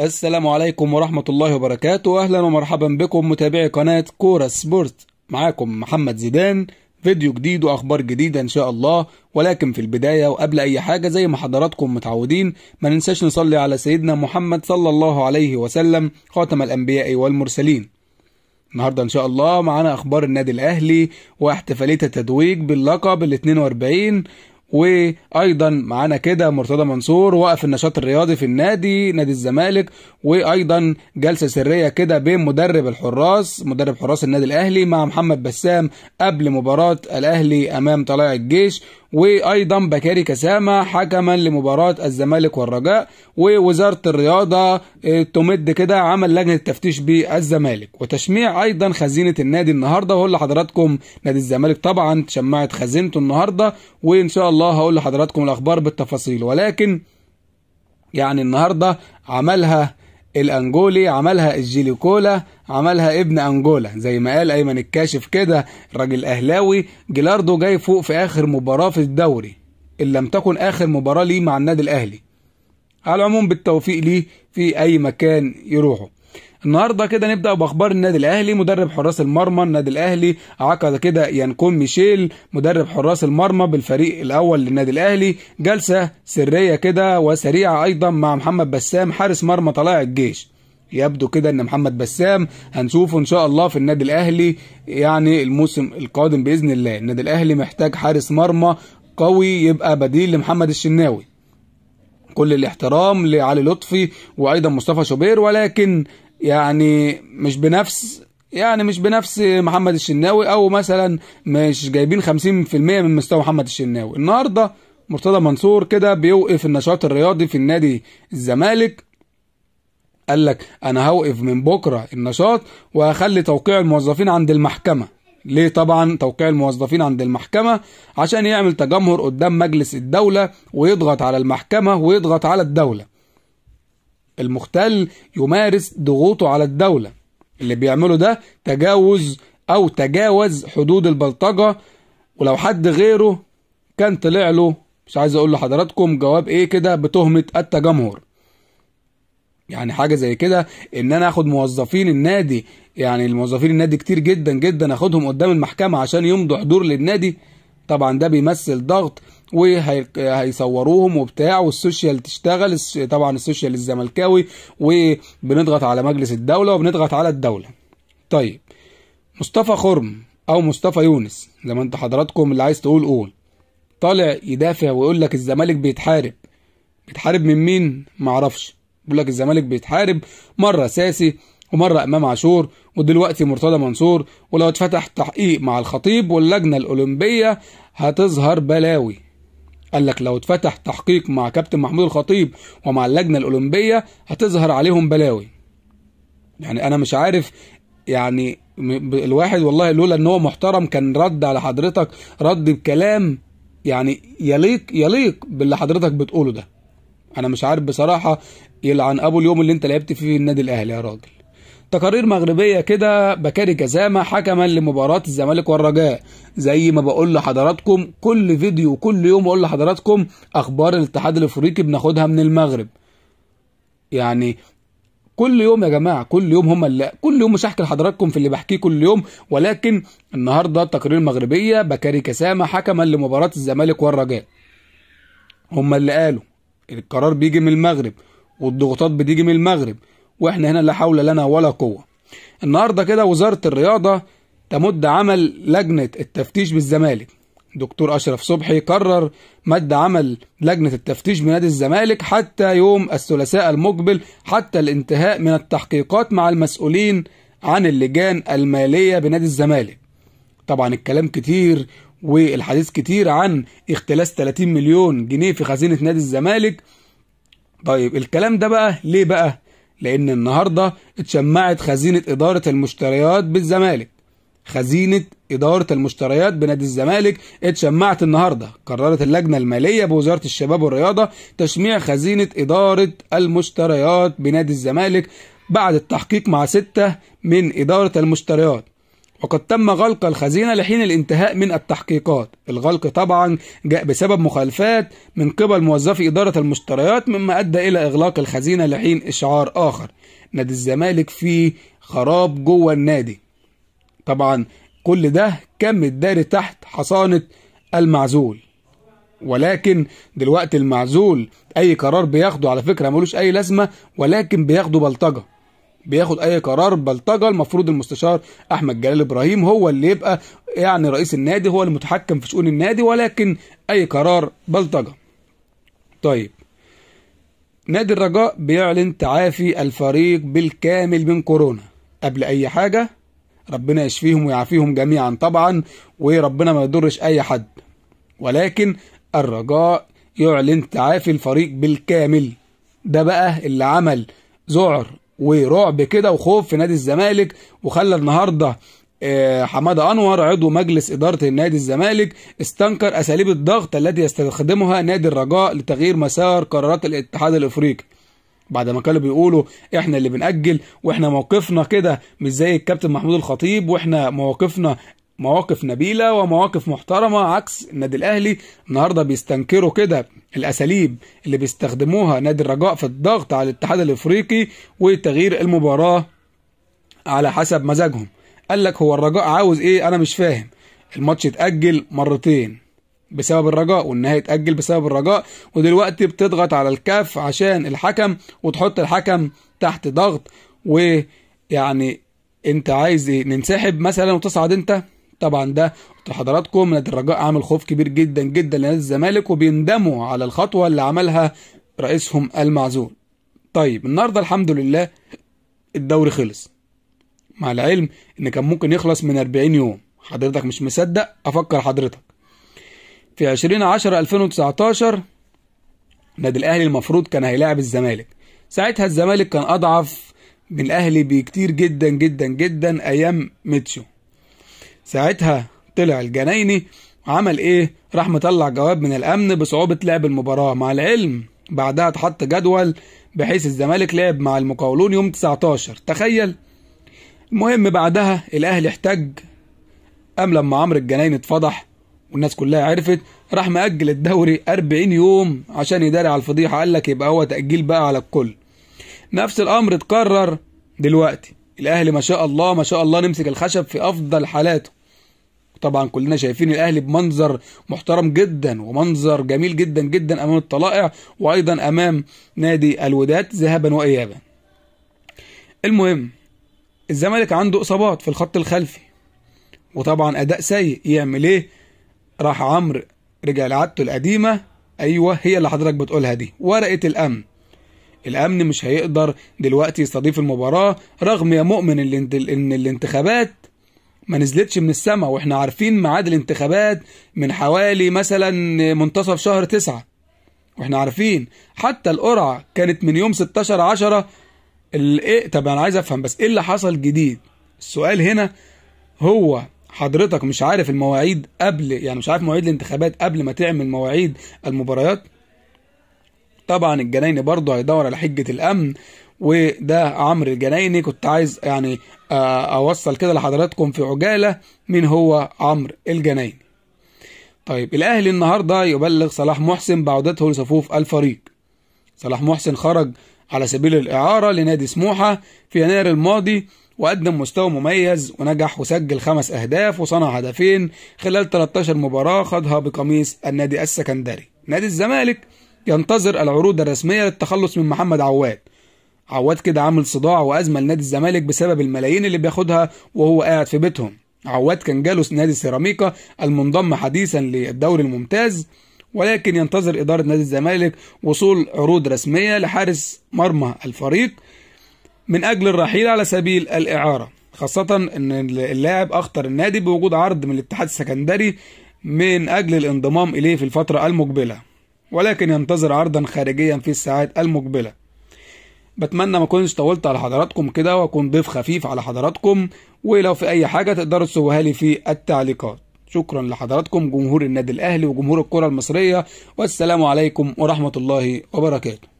السلام عليكم ورحمة الله وبركاته أهلا ومرحبا بكم متابعي قناة كورة سبورت معاكم محمد زيدان فيديو جديد وأخبار جديدة إن شاء الله ولكن في البداية وقبل أي حاجة زي ما حضراتكم متعودين ما ننساش نصلي على سيدنا محمد صلى الله عليه وسلم خاتم الأنبياء والمرسلين النهارده ان شاء الله معانا اخبار النادي الاهلي واحتفاليه التتويج باللقب ال 42 وايضا معانا كده مرتضى منصور وقف النشاط الرياضي في النادي نادي الزمالك وايضا جلسه سريه كده بين مدرب الحراس مدرب حراس النادي الاهلي مع محمد بسام قبل مباراه الاهلي امام طلائع الجيش وايضا بكاري كسامه حكما لمباراه الزمالك والرجاء ووزاره الرياضه آه، تمد كده عمل لجنه تفتيش بالزمالك وتشميع ايضا خزينه النادي النهارده وهقول لحضراتكم نادي الزمالك طبعا تشمعت خزينته النهارده وان شاء الله هقول لحضراتكم الاخبار بالتفاصيل ولكن يعني النهارده عملها الانجولي عملها الجيليكولا عملها ابن انجولا زي ما قال ايمن الكاشف كده راجل اهلاوي جيلاردو جاي فوق في اخر مباراه في الدوري ان لم تكن اخر مباراه ليه مع النادي الاهلي على العموم بالتوفيق ليه في اي مكان يروحه النهارده كده نبدا باخبار النادي الاهلي مدرب حراس المرمى النادي الاهلي عقد كده يانكون ميشيل مدرب حراس المرمى بالفريق الاول للنادي الاهلي جلسه سريه كده وسريعه ايضا مع محمد بسام حارس مرمى طلائع الجيش يبدو كده ان محمد بسام هنشوفه ان شاء الله في النادي الاهلي يعني الموسم القادم باذن الله النادي الاهلي محتاج حارس مرمى قوي يبقى بديل لمحمد الشناوي كل الاحترام لعلي لطفي وايضا مصطفى شوبير ولكن يعني مش بنفس يعني مش بنفس محمد الشناوي او مثلا مش جايبين 50% من مستوى محمد الشناوي النهارده مرتضى منصور كده بيوقف النشاط الرياضي في النادي الزمالك قال لك انا هوقف من بكره النشاط وهخلي توقيع الموظفين عند المحكمه ليه طبعا توقيع الموظفين عند المحكمة عشان يعمل تجمهر قدام مجلس الدولة ويضغط على المحكمة ويضغط على الدولة المختل يمارس ضغوطه على الدولة اللي بيعمله ده تجاوز أو تجاوز حدود البلطجة ولو حد غيره كان طلع له مش عايز أقول لحضراتكم جواب إيه كده بتهمة التجمهر يعني حاجه زي كده ان انا اخد موظفين النادي يعني الموظفين النادي كتير جدا جدا اخدهم قدام المحكمه عشان يمضوا حضور للنادي طبعا ده بيمثل ضغط وهيصوروهم وبتاع والسوشيال تشتغل طبعا السوشيال الزملكاوي وبنضغط على مجلس الدوله وبنضغط على الدوله طيب مصطفى خرم او مصطفى يونس زي ما انت حضراتكم اللي عايز تقول قول طالع يدافع ويقول لك الزمالك بيتحارب بيتحارب من مين معرفش بيقول لك الزمالك بيتحارب مره ساسي ومره امام عاشور ودلوقتي مرتضى منصور ولو اتفتح تحقيق مع الخطيب واللجنه الاولمبيه هتظهر بلاوي قال لك لو اتفتح تحقيق مع كابتن محمود الخطيب ومع اللجنه الاولمبيه هتظهر عليهم بلاوي يعني انا مش عارف يعني الواحد والله لولا ان هو محترم كان رد على حضرتك رد بكلام يعني يليق يليق باللي حضرتك بتقوله ده انا مش عارف بصراحه يلعن ابو اليوم اللي انت لعبت فيه النادي الاهلي يا راجل تقارير مغربيه كده بكاري جزامه حكما لمباراه الزمالك والرجاء زي ما بقول لحضراتكم كل فيديو كل يوم بقول لحضراتكم اخبار الاتحاد الافريقي بناخدها من المغرب يعني كل يوم يا جماعه كل يوم هم اللي كل يوم مش هحكي لحضراتكم في اللي بحكيه كل يوم ولكن النهارده تقرير مغربيه بكاري كسامه حكما لمباراه الزمالك والرجاء هم اللي قالوا القرار بيجي من المغرب والضغوطات بتيجي من المغرب واحنا هنا لا حول لنا ولا قوه النهارده كده وزاره الرياضه تمد عمل لجنه التفتيش بالزمالك دكتور اشرف صبحي قرر مد عمل لجنه التفتيش بنادي الزمالك حتى يوم الثلاثاء المقبل حتى الانتهاء من التحقيقات مع المسؤولين عن اللجان الماليه بنادي الزمالك طبعا الكلام كتير والحديث كتير عن اختلاس 30 مليون جنيه في خزينه نادي الزمالك طيب الكلام ده بقى ليه بقى لان النهارده اتشمعت خزينه اداره المشتريات بالزمالك خزينه اداره المشتريات بنادي الزمالك اتشمعت النهارده قررت اللجنه الماليه بوزاره الشباب والرياضه تشميع خزينه اداره المشتريات بنادي الزمالك بعد التحقيق مع ستة من إدارة المشتريات وقد تم غلق الخزينة لحين الانتهاء من التحقيقات الغلق طبعا جاء بسبب مخالفات من قبل موظفي إدارة المشتريات مما أدى إلى إغلاق الخزينة لحين إشعار آخر نادي الزمالك في خراب جوه النادي طبعا كل ده كان متداري تحت حصانة المعزول ولكن دلوقتي المعزول أي قرار بياخده على فكرة ملوش أي لازمة ولكن بياخده بلطجة بياخد اي قرار بلطجه المفروض المستشار احمد جلال ابراهيم هو اللي يبقى يعني رئيس النادي هو المتحكم في شؤون النادي ولكن اي قرار بلطجه طيب نادي الرجاء بيعلن تعافي الفريق بالكامل من كورونا قبل اي حاجه ربنا يشفيهم ويعافيهم جميعا طبعا وربنا ما يضرش اي حد ولكن الرجاء يعلن تعافي الفريق بالكامل ده بقى اللي عمل ذعر ورعب كده وخوف في نادي الزمالك وخلى النهارده آه، حماده انور عضو مجلس اداره النادي الزمالك استنكر اساليب الضغط التي يستخدمها نادي الرجاء لتغيير مسار قرارات الاتحاد الافريقي بعد ما كانوا بيقولوا احنا اللي بنأجل واحنا موقفنا كده مش زي الكابتن محمود الخطيب واحنا مواقفنا مواقف نبيله ومواقف محترمه عكس النادي الاهلي النهارده بيستنكروا كده الاساليب اللي بيستخدموها نادي الرجاء في الضغط على الاتحاد الافريقي وتغيير المباراه على حسب مزاجهم قال لك هو الرجاء عاوز ايه انا مش فاهم الماتش اتاجل مرتين بسبب الرجاء والنهاية اتأجل بسبب الرجاء ودلوقتي بتضغط على الكاف عشان الحكم وتحط الحكم تحت ضغط ويعني انت عايز ننسحب مثلا وتصعد انت طبعا ده قلت لحضراتكم نادي الرجاء عامل خوف كبير جدا جدا لنادي الزمالك وبيندموا على الخطوه اللي عملها رئيسهم المعزول طيب النهارده الحمد لله الدوري خلص مع العلم ان كان ممكن يخلص من 40 يوم حضرتك مش مصدق افكر حضرتك في 20 10 2019 النادي الاهلي المفروض كان هيلاعب الزمالك ساعتها الزمالك كان اضعف من الاهلي بكتير جدا جدا جدا ايام ميتشو ساعتها طلع الجنايني عمل ايه راح مطلع جواب من الامن بصعوبة لعب المباراة مع العلم بعدها اتحط جدول بحيث الزمالك لعب مع المقاولون يوم 19 تخيل المهم بعدها الاهلي احتج قام لما عمرو الجنايني اتفضح والناس كلها عرفت راح مأجل الدوري 40 يوم عشان يداري على الفضيحة قال لك يبقى هو تأجيل بقى على الكل نفس الأمر اتكرر دلوقتي الأهلي ما شاء الله ما شاء الله نمسك الخشب في أفضل حالاته طبعا كلنا شايفين الاهلي بمنظر محترم جدا ومنظر جميل جدا جدا امام الطلائع وايضا امام نادي الوداد ذهابا وايابا المهم الزمالك عنده اصابات في الخط الخلفي وطبعا اداء سيء يعمل ايه راح عمرو رجع لعادته القديمه ايوه هي اللي حضرتك بتقولها دي ورقه الامن الامن مش هيقدر دلوقتي يستضيف المباراه رغم يا مؤمن ان الانتخابات ما نزلتش من السماء واحنا عارفين ميعاد الانتخابات من حوالي مثلا منتصف شهر تسعة واحنا عارفين حتى القرعة كانت من يوم 16 10 ايه طب انا عايز افهم بس ايه اللي حصل جديد السؤال هنا هو حضرتك مش عارف المواعيد قبل يعني مش عارف مواعيد الانتخابات قبل ما تعمل مواعيد المباريات طبعا الجنايني برضه هيدور على حجة الأمن وده عمرو الجنايني كنت عايز يعني آه، اوصل كده لحضراتكم في عجاله مين هو عمرو الجنايني طيب الاهلي النهارده يبلغ صلاح محسن بعودته لصفوف الفريق صلاح محسن خرج على سبيل الاعاره لنادي سموحه في يناير الماضي وقدم مستوى مميز ونجح وسجل خمس اهداف وصنع هدفين خلال 13 مباراه خاضها بقميص النادي السكندري نادي الزمالك ينتظر العروض الرسميه للتخلص من محمد عواد عواد كده عامل صداع وازمه لنادي الزمالك بسبب الملايين اللي بياخدها وهو قاعد في بيتهم عواد كان جاله نادي سيراميكا المنضم حديثا للدوري الممتاز ولكن ينتظر إدارة نادي الزمالك وصول عروض رسمية لحارس مرمى الفريق من أجل الرحيل على سبيل الإعارة خاصة أن اللاعب أخطر النادي بوجود عرض من الاتحاد السكندري من أجل الانضمام إليه في الفترة المقبلة ولكن ينتظر عرضا خارجيا في الساعات المقبلة بتمنى ما اكونش طولت على حضراتكم كده واكون ضيف خفيف على حضراتكم ولو في اي حاجه تقدروا تسووها لي في التعليقات شكرا لحضراتكم جمهور النادي الاهلي وجمهور الكره المصريه والسلام عليكم ورحمه الله وبركاته